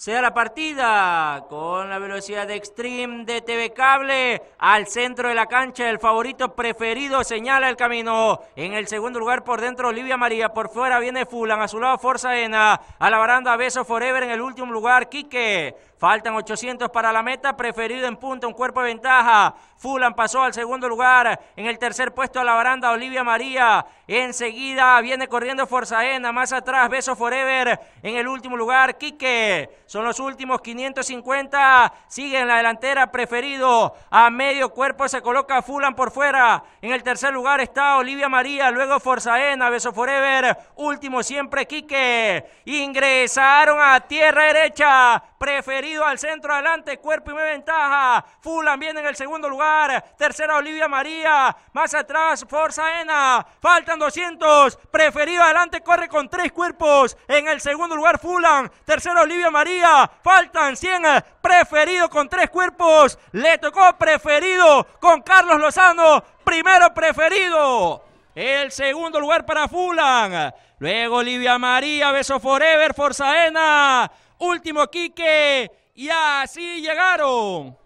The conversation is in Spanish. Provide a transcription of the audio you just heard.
Se da la partida con la velocidad de extreme de TV Cable al centro de la cancha. El favorito preferido señala el camino. En el segundo lugar por dentro Olivia María. Por fuera viene Fulan. A su lado Forza Ena. A la baranda Beso Forever en el último lugar. Quique. Faltan 800 para la meta, preferido en punta, un cuerpo de ventaja. Fulan pasó al segundo lugar, en el tercer puesto a la baranda Olivia María. Enseguida viene corriendo Forzaena, más atrás Beso Forever, en el último lugar Quique. Son los últimos 550, sigue en la delantera preferido, a medio cuerpo se coloca Fulan por fuera. En el tercer lugar está Olivia María, luego Forzaena, Beso Forever, último siempre Quique. Ingresaron a tierra derecha. Preferido al centro adelante, cuerpo y me ventaja. Fulan viene en el segundo lugar. Tercera Olivia María. Más atrás Forza Ena. Faltan 200. Preferido adelante corre con tres cuerpos. En el segundo lugar Fulan. Tercera Olivia María. Faltan 100. Preferido con tres cuerpos. Le tocó preferido con Carlos Lozano. Primero preferido. El segundo lugar para Fulan. Luego Olivia María, Beso Forever, Forzaena último Quique. Y así llegaron.